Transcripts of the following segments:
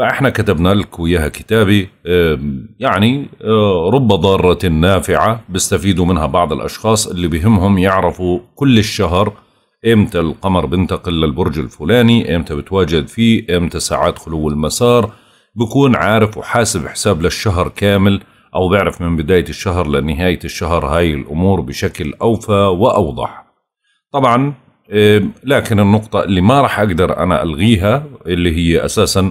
فاحنا كتبنا لك وياها كتابي يعني آه، رب ضارة نافعة بيستفيدوا منها بعض الأشخاص اللي بهمهم يعرفوا كل الشهر امتى القمر بنتقل للبرج الفلاني امتى بتواجد فيه امتى ساعات خلو المسار بكون عارف وحاسب حساب للشهر كامل أو بعرف من بداية الشهر لنهاية الشهر هاي الأمور بشكل أوفى وأوضح طبعا لكن النقطة اللي ما راح أقدر أنا ألغيها اللي هي أساساً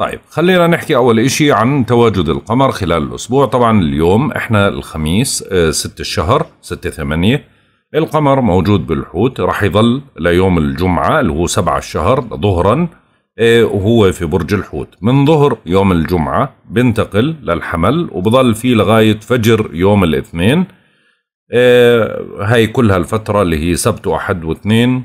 طيب خلينا نحكي اول اشي عن تواجد القمر خلال الاسبوع طبعا اليوم احنا الخميس 6 آه، الشهر 6 8 القمر موجود بالحوت راح يظل ليوم الجمعة اللي هو 7 الشهر ظهرا آه، وهو في برج الحوت من ظهر يوم الجمعة بنتقل للحمل وبظل فيه لغاية فجر يوم الاثنين آه، هاي كلها الفترة اللي هي سبت وأحد واثنين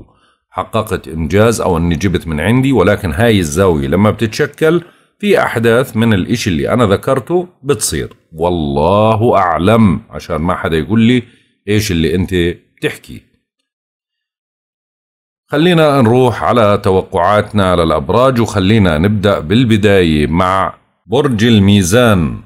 حققت إنجاز أو أني جبت من عندي ولكن هاي الزاوية لما بتتشكل في أحداث من الإشي اللي أنا ذكرته بتصير والله أعلم عشان ما حدا يقول لي إيش اللي أنت بتحكي خلينا نروح على توقعاتنا للأبراج وخلينا نبدأ بالبداية مع برج الميزان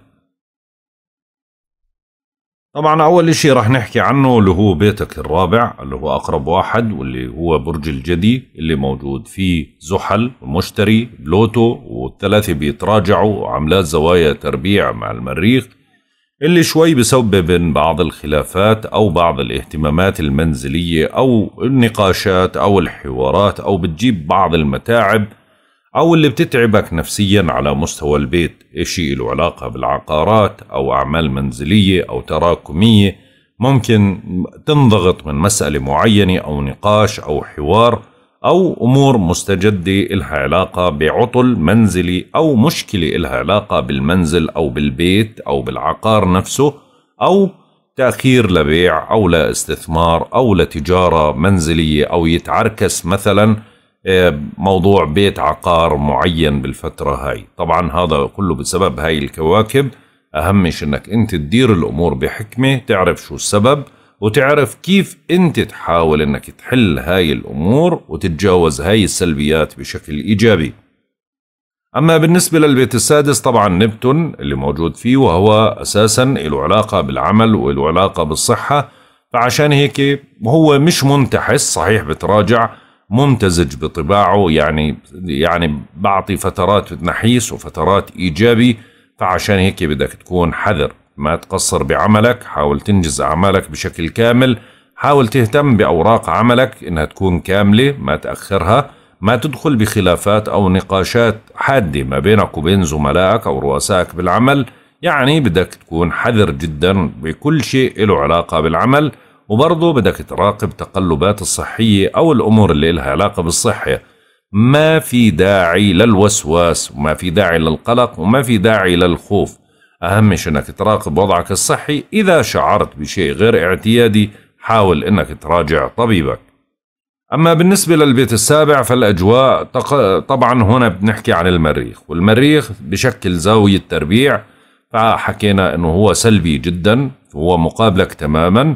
طبعا أول إشي رح نحكي عنه اللي هو بيتك الرابع اللي هو أقرب واحد واللي هو برج الجدي اللي موجود فيه زحل ومشتري بلوتو والثلاثة بيتراجعوا عملات زوايا تربيع مع المريخ اللي شوي بسبب بعض الخلافات أو بعض الاهتمامات المنزلية أو النقاشات أو الحوارات أو بتجيب بعض المتاعب أو اللي بتتعبك نفسيا على مستوى البيت إشي له علاقة بالعقارات أو أعمال منزلية أو تراكمية ممكن تنضغط من مسألة معينة أو نقاش أو حوار أو أمور مستجدة إلها علاقة بعطل منزلي أو مشكلة إلها علاقة بالمنزل أو بالبيت أو بالعقار نفسه أو تأخير لبيع أو لاستثمار لا أو لتجارة منزلية أو يتعركس مثلاً إيه، موضوع بيت عقار معين بالفترة هاي طبعا هذا كله بسبب هاي الكواكب أهمش أنك أنت تدير الأمور بحكمة تعرف شو السبب وتعرف كيف أنت تحاول أنك تحل هاي الأمور وتتجاوز هاي السلبيات بشكل إيجابي أما بالنسبة للبيت السادس طبعا نبتون اللي موجود فيه وهو أساسا له علاقة بالعمل وله علاقة بالصحة فعشان هيك هو مش منتحس صحيح بتراجع ممتزج بطباعه يعني يعني بعطي فترات نحيس وفترات ايجابي فعشان هيك بدك تكون حذر ما تقصر بعملك حاول تنجز اعمالك بشكل كامل حاول تهتم باوراق عملك انها تكون كامله ما تاخرها ما تدخل بخلافات او نقاشات حاده ما بينك وبين زملائك او رؤسائك بالعمل يعني بدك تكون حذر جدا بكل شيء له علاقه بالعمل وبرضه بدك تراقب تقلبات الصحية أو الأمور اللي لها علاقة بالصحة ما في داعي للوسواس وما في داعي للقلق وما في داعي للخوف أهم شيء أنك تراقب وضعك الصحي إذا شعرت بشيء غير اعتيادي حاول أنك تراجع طبيبك أما بالنسبة للبيت السابع فالأجواء طبعا هنا بنحكي عن المريخ والمريخ بشكل زاوية تربيع فحكينا أنه هو سلبي جدا هو مقابلك تماماً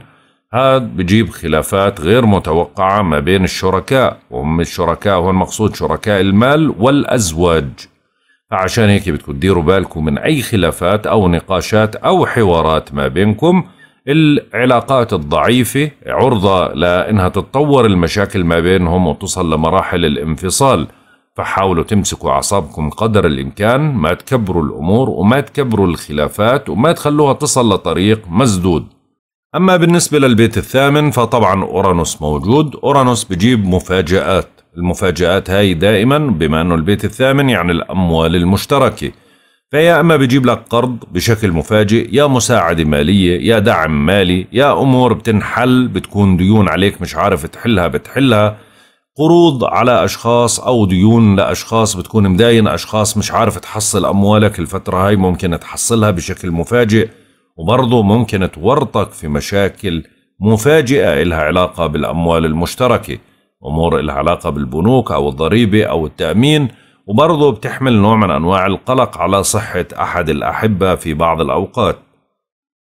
هاد بجيب خلافات غير متوقعة ما بين الشركاء وهم الشركاء هون مقصود شركاء المال والأزواج فعشان هيك بدكم تديروا بالكم من أي خلافات أو نقاشات أو حوارات ما بينكم العلاقات الضعيفة عرضة لأنها تتطور المشاكل ما بينهم وتصل لمراحل الانفصال فحاولوا تمسكوا أعصابكم قدر الإمكان ما تكبروا الأمور وما تكبروا الخلافات وما تخلوها تصل لطريق مسدود أما بالنسبة للبيت الثامن فطبعا أورانوس موجود أورانوس بجيب مفاجآت المفاجآت هاي دائما بما أنه البيت الثامن يعني الأموال المشتركة فيا أما بجيب لك قرض بشكل مفاجئ يا مساعدة مالية يا دعم مالي يا أمور بتنحل بتكون ديون عليك مش عارف تحلها بتحلها قروض على أشخاص أو ديون لأشخاص بتكون مداين أشخاص مش عارف تحصل أموالك الفترة هاي ممكن تحصلها بشكل مفاجئ وبرضه ممكن تورطك في مشاكل مفاجئة إلها علاقة بالأموال المشتركة أمور إلها علاقة بالبنوك أو الضريبة أو التأمين وبرضه بتحمل نوع من أنواع القلق على صحة أحد الأحبة في بعض الأوقات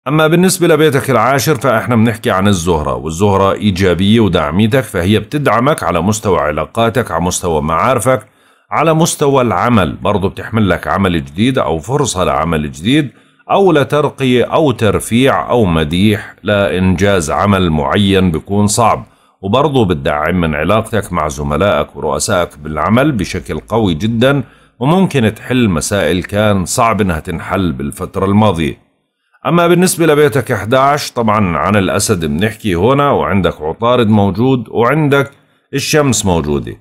أما بالنسبة لبيتك العاشر فإحنا بنحكي عن الزهرة والزهرة إيجابية وداعميتك فهي بتدعمك على مستوى علاقاتك على مستوى معارفك على مستوى العمل برضو بتحمل لك عمل جديد أو فرصة لعمل جديد أو لترقية أو ترفيع أو مديح لإنجاز عمل معين بيكون صعب وبرضه بتدعم من علاقتك مع زملائك ورؤسائك بالعمل بشكل قوي جدا وممكن تحل مسائل كان صعب انها تنحل بالفترة الماضية أما بالنسبة لبيتك 11 طبعا عن الأسد بنحكي هنا وعندك عطارد موجود وعندك الشمس موجودة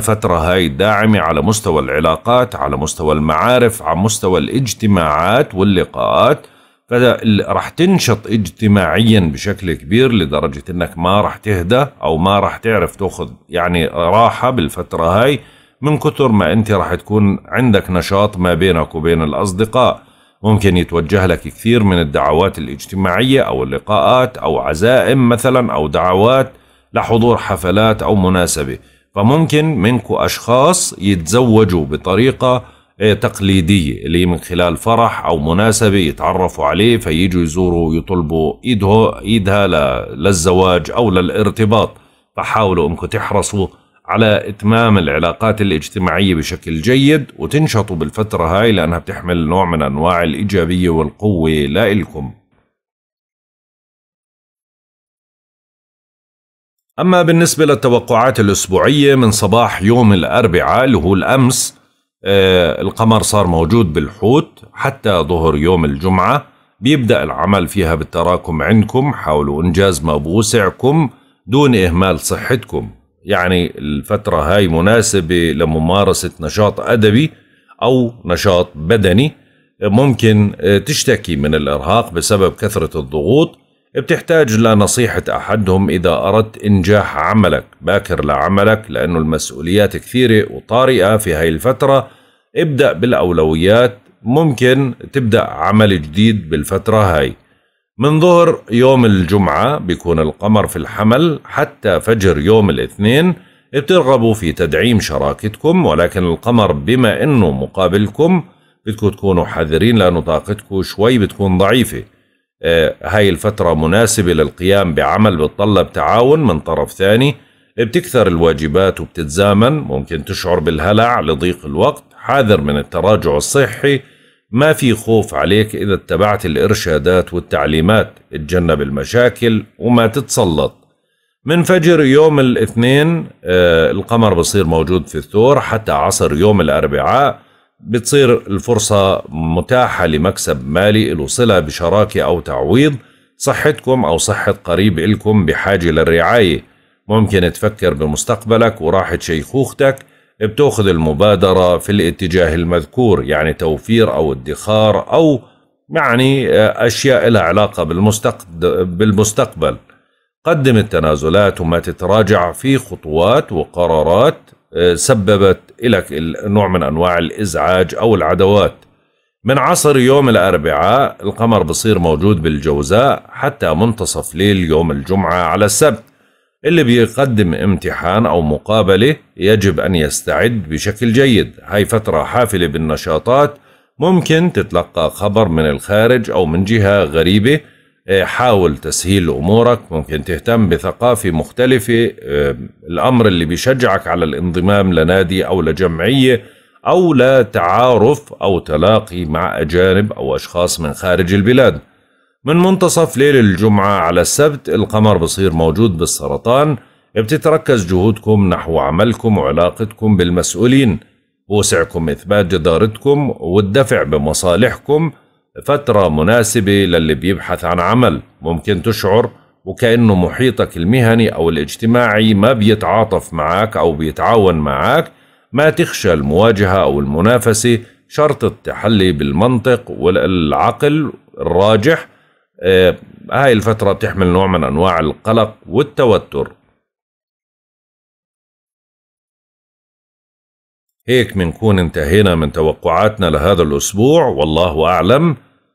فالفترة هاي داعمة على مستوى العلاقات على مستوى المعارف على مستوى الاجتماعات واللقاءات فرح تنشط اجتماعيا بشكل كبير لدرجة انك ما رح تهدى او ما رح تعرف تاخذ يعني راحة بالفترة هاي من كثر ما انت رح تكون عندك نشاط ما بينك وبين الاصدقاء ممكن يتوجه لك كثير من الدعوات الاجتماعية او اللقاءات او عزائم مثلا او دعوات لحضور حفلات او مناسبة فممكن منكم أشخاص يتزوجوا بطريقة آه، تقليدية اللي من خلال فرح أو مناسبة يتعرفوا عليه فيجوا يزوروا يطلبوا إيده إيدها للزواج أو للارتباط فحاولوا أنكم تحرصوا على إتمام العلاقات الاجتماعية بشكل جيد وتنشطوا بالفترة هاي لأنها بتحمل نوع من أنواع الإيجابية والقوة لإلكم أما بالنسبة للتوقعات الأسبوعية من صباح يوم الأربعاء اللي هو الأمس آه، القمر صار موجود بالحوت حتى ظهر يوم الجمعة بيبدأ العمل فيها بالتراكم عندكم حاولوا إنجاز ما بوسعكم دون إهمال صحتكم يعني الفترة هاي مناسبة لممارسة نشاط أدبي أو نشاط بدني ممكن آه، تشتكي من الإرهاق بسبب كثرة الضغوط بتحتاج لنصيحة أحدهم إذا أردت إنجاح عملك باكر لعملك لأنه المسؤوليات كثيرة وطارئة في هاي الفترة ابدأ بالأولويات ممكن تبدأ عمل جديد بالفترة هاي من ظهر يوم الجمعة بيكون القمر في الحمل حتى فجر يوم الاثنين بترغبوا في تدعيم شراكتكم ولكن القمر بما انه مقابلكم بدكم تكونوا حذرين لانه طاقتكم شوي بتكون ضعيفه آه، هاي الفترة مناسبة للقيام بعمل بتطلب تعاون من طرف ثاني بتكثر الواجبات وبتتزامن ممكن تشعر بالهلع لضيق الوقت حاذر من التراجع الصحي ما في خوف عليك إذا اتبعت الإرشادات والتعليمات اتجنب المشاكل وما تتسلط من فجر يوم الاثنين آه، القمر بصير موجود في الثور حتى عصر يوم الأربعاء بتصير الفرصة متاحة لمكسب مالي له صلة بشراكة أو تعويض صحتكم أو صحة قريب إلكم بحاجة للرعاية ممكن تفكر بمستقبلك وراحة شيخوختك بتاخذ المبادرة في الاتجاه المذكور يعني توفير أو ادخار أو يعني آه، أشياء لها علاقة بالمستقبل, بالمستقبل قدم التنازلات وما تتراجع في خطوات وقرارات سببت لك نوع من أنواع الإزعاج أو العدوات من عصر يوم الأربعاء القمر بصير موجود بالجوزاء حتى منتصف ليل يوم الجمعة على السبت اللي بيقدم امتحان أو مقابلة يجب أن يستعد بشكل جيد هاي فترة حافلة بالنشاطات ممكن تتلقى خبر من الخارج أو من جهة غريبة إيه، حاول تسهيل امورك ممكن تهتم بثقافه مختلفه إيه، الامر اللي بيشجعك على الانضمام لنادي او لجمعيه او لتعارف او تلاقي مع اجانب او اشخاص من خارج البلاد من منتصف ليل الجمعة على السبت القمر بصير موجود بالسرطان بتتركز جهودكم نحو عملكم وعلاقتكم بالمسؤولين وسعكم إثبات جدارتكم والدفع بمصالحكم فترة مناسبة للي بيبحث عن عمل ممكن تشعر وكأنه محيطك المهني أو الاجتماعي ما بيتعاطف معك أو بيتعاون معك ما تخشى المواجهة أو المنافسة شرط التحلي بالمنطق والعقل الراجح آه هاي الفترة بتحمل نوع من أنواع القلق والتوتر هيك منكون انتهينا من توقعاتنا لهذا الأسبوع والله أعلم